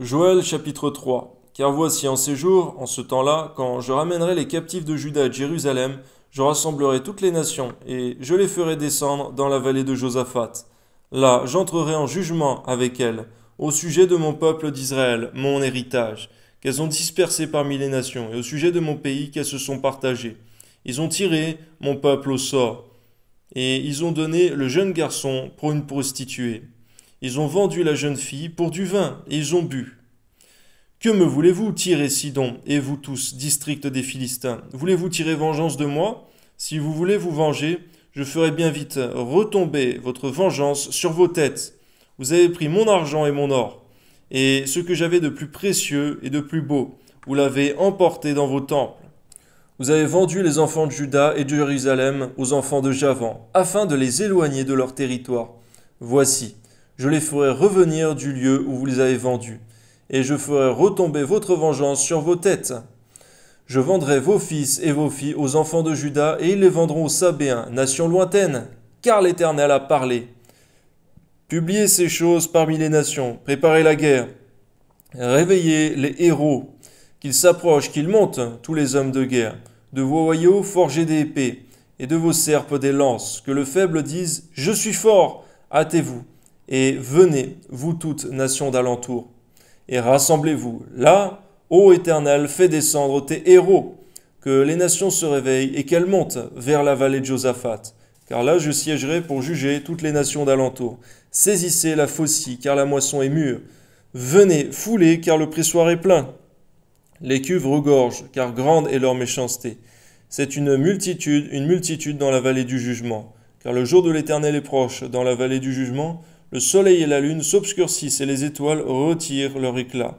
Joël chapitre 3 Car voici en ces jours, en ce temps-là, quand je ramènerai les captifs de Juda à Jérusalem, je rassemblerai toutes les nations, et je les ferai descendre dans la vallée de Josaphat. Là, j'entrerai en jugement avec elles, au sujet de mon peuple d'Israël, mon héritage, qu'elles ont dispersé parmi les nations, et au sujet de mon pays qu'elles se sont partagées. Ils ont tiré mon peuple au sort, et ils ont donné le jeune garçon pour une prostituée. Ils ont vendu la jeune fille pour du vin, et ils ont bu. Que me voulez-vous, tirer, Sidon, et vous tous, district des Philistins Voulez-vous tirer vengeance de moi Si vous voulez vous venger, je ferai bien vite retomber votre vengeance sur vos têtes. Vous avez pris mon argent et mon or, et ce que j'avais de plus précieux et de plus beau, vous l'avez emporté dans vos temples. Vous avez vendu les enfants de Juda et de Jérusalem aux enfants de Javan, afin de les éloigner de leur territoire. Voici, je les ferai revenir du lieu où vous les avez vendus, et je ferai retomber votre vengeance sur vos têtes. Je vendrai vos fils et vos filles aux enfants de Juda, et ils les vendront aux Sabéens, nation lointaine, car l'Éternel a parlé. Publiez ces choses parmi les nations, préparez la guerre, réveillez les héros, qu'ils s'approchent, qu'ils montent, tous les hommes de guerre, de vos voyaux forgez des épées, et de vos serpes des lances, que le faible dise Je suis fort, hâtez-vous et venez, vous toutes nations d'alentour, et rassemblez-vous. Là, ô Éternel, fais descendre tes héros, que les nations se réveillent et qu'elles montent vers la vallée de Josaphat. Car là, je siégerai pour juger toutes les nations d'alentour. Saisissez la faucille, car la moisson est mûre. Venez, foulez, car le pressoir est plein. Les cuves regorgent, car grande est leur méchanceté. C'est une multitude, une multitude dans la vallée du jugement. Car le jour de l'Éternel est proche, dans la vallée du jugement, le soleil et la lune s'obscurcissent et les étoiles retirent leur éclat.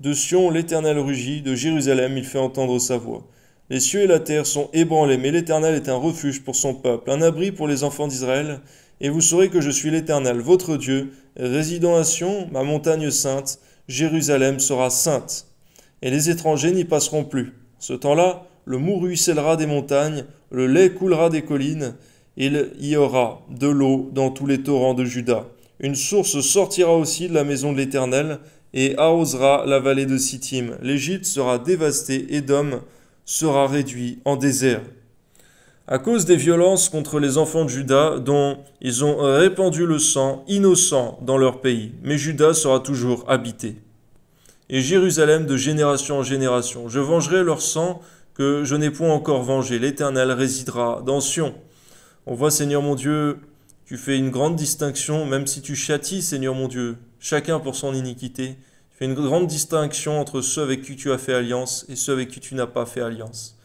De Sion l'Éternel rugit, de Jérusalem il fait entendre sa voix. Les cieux et la terre sont ébranlés, mais l'Éternel est un refuge pour son peuple, un abri pour les enfants d'Israël. Et vous saurez que je suis l'Éternel, votre Dieu, résidant à Sion, ma montagne sainte, Jérusalem sera sainte. Et les étrangers n'y passeront plus. Ce temps-là, le mou ruissellera des montagnes, le lait coulera des collines, il y aura de l'eau dans tous les torrents de Juda. Une source sortira aussi de la maison de l'Éternel et arrosera la vallée de Sittim. L'Égypte sera dévastée et Dom sera réduit en désert. À cause des violences contre les enfants de Juda, dont ils ont répandu le sang innocent dans leur pays, mais Juda sera toujours habité. Et Jérusalem de génération en génération, je vengerai leur sang que je n'ai point encore vengé. L'Éternel résidera dans Sion. On voit, Seigneur mon Dieu, tu fais une grande distinction, même si tu châties, Seigneur mon Dieu, chacun pour son iniquité. Tu fais une grande distinction entre ceux avec qui tu as fait alliance et ceux avec qui tu n'as pas fait alliance.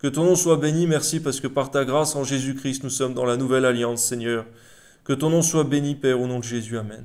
Que ton nom soit béni, merci, parce que par ta grâce en Jésus-Christ, nous sommes dans la nouvelle alliance, Seigneur. Que ton nom soit béni, Père, au nom de Jésus. Amen.